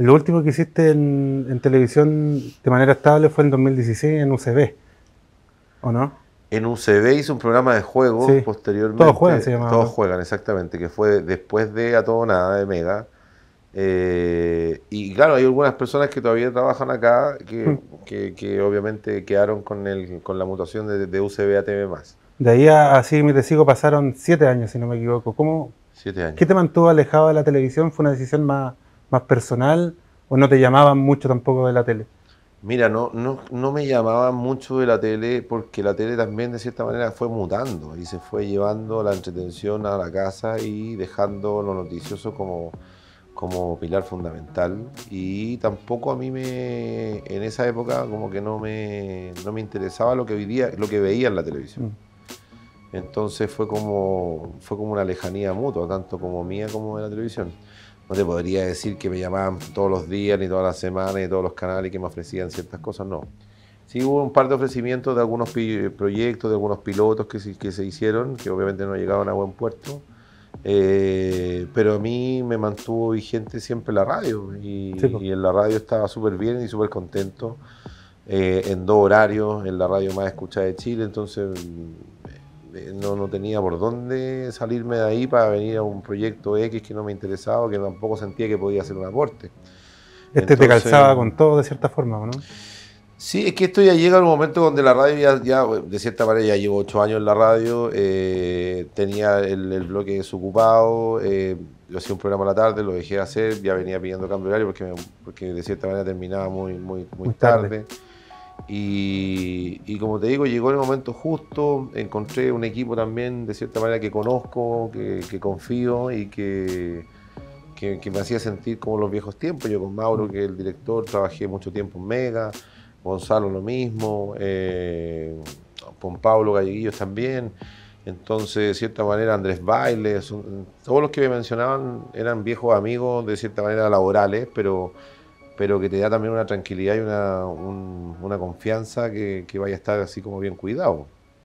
Lo último que hiciste en, televisión de manera estable fue en 2016 en UCB, ¿o no? En UCB hice un programa de juego posteriormente. Todos juegan, se llamaba. Todos juegan, exactamente, que fue después de A Todo Nada de Mega. Eh, y claro, hay algunas personas que todavía trabajan acá que, hmm. obviamente quedaron con, el, con la mutación de, UCB a TV. De ahí a así mi testigo pasaron siete años, si no me equivoco. ¿Cómo? Siete años. ¿Qué te mantuvo alejado de la televisión? ¿Fue una decisión más, más personal o no te llamaban mucho tampoco de la tele? Mira, no, no, no me llamaban mucho de la tele porque la tele también de cierta manera fue mutando y se fue llevando la entretención a la casa y dejando lo noticioso como, como pilar fundamental. Y tampoco a mí me, en esa época como que no me, no me interesaba lo que, vivía, lo que veía en la televisión. Mm. Entonces fue como, fue como una lejanía mutua, tanto como mía como de la televisión. No te podría decir que me llamaban todos los días, ni todas las semanas, ni todos los canales que me ofrecían ciertas cosas, no. Sí hubo un par de ofrecimientos de algunos proyectos, de algunos pilotos que se, que se hicieron, que obviamente no llegaban a buen puerto. Eh, pero a mí me mantuvo vigente siempre la radio y, y en la radio estaba súper bien y súper contento eh, en dos horarios, en la radio más escuchada de Chile, entonces eh, no, tenía por dónde salirme de ahí para venir a un proyecto X que no me interesaba, que tampoco sentía que podía hacer un aporte. Este te calzaba con todo de cierta forma, ¿no? Sí, es que esto ya llega a un momento donde la radio ya, de cierta manera, ya llevo ocho años en la radio, eh, tenía el, bloque desocupado, eh, yo hacía un programa a la tarde, lo dejé de hacer, ya venía pidiendo cambio de horario porque, porque de cierta manera terminaba muy, muy, muy, tarde y, como te digo, llegó el momento justo, encontré un equipo también de cierta manera que conozco, que, confío y que, me hacía sentir como los viejos tiempos. Yo con Mauro, que es el director, trabajé mucho tiempo en Mega, Gonzalo lo mismo, eh, con Pablo Galleguillos también. Entonces, de cierta manera, Andrés Bailes, todos los que me mencionaban eran viejos amigos, de cierta manera laborales, pero pero que te da también una tranquilidad y una, una confianza que, que vaya a estar así como bien cuidado.